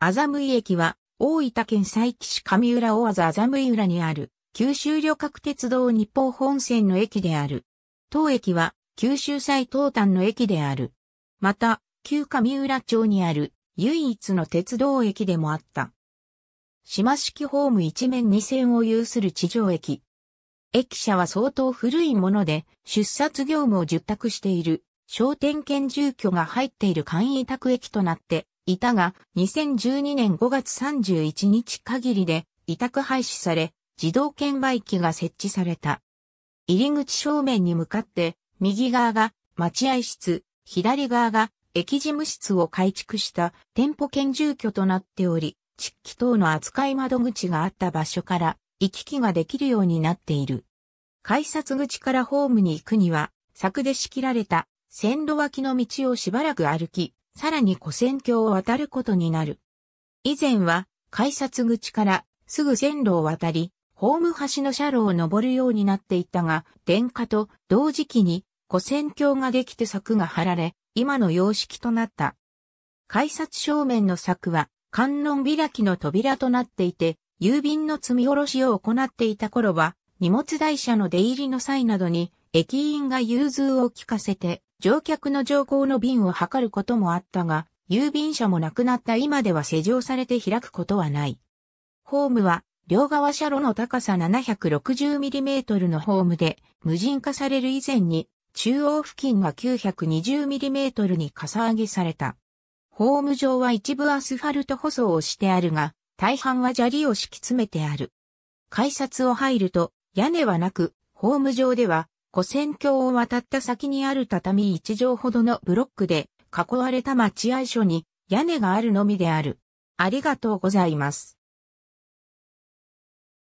麻布井駅は、大分県佐伯市上浦大和麻布井浦にある、九州旅客鉄道日報本線の駅である。当駅は、九州最東端の駅である。また、旧上浦町にある、唯一の鉄道駅でもあった。島式ホーム一面二線を有する地上駅。駅舎は相当古いもので、出札業務を受託している、商店兼住居が入っている簡易宅駅となって、いたが、2012年5月31日限りで委託廃止され、自動券売機が設置された。入り口正面に向かって、右側が待合室、左側が駅事務室を改築した店舗兼住居となっており、地器等の扱い窓口があった場所から行き来ができるようになっている。改札口からホームに行くには、柵で仕切られた線路脇の道をしばらく歩き、さらに古戦橋を渡ることになる。以前は、改札口からすぐ線路を渡り、ホーム端の車両を登るようになっていたが、電化と同時期に古戦橋ができて柵が張られ、今の様式となった。改札正面の柵は、観音開きの扉となっていて、郵便の積み下ろしを行っていた頃は、荷物台車の出入りの際などに、駅員が融通を利かせて、乗客の乗降の便を測ることもあったが、郵便車もなくなった今では施錠されて開くことはない。ホームは、両側車路の高さ 760mm のホームで、無人化される以前に、中央付近が 920mm にかさ上げされた。ホーム上は一部アスファルト舗装をしてあるが、大半は砂利を敷き詰めてある。改札を入ると、屋根はなく、ホーム上では古戦橋を渡った先にある畳一畳ほどのブロックで囲われた待合所に屋根があるのみである。ありがとうございます。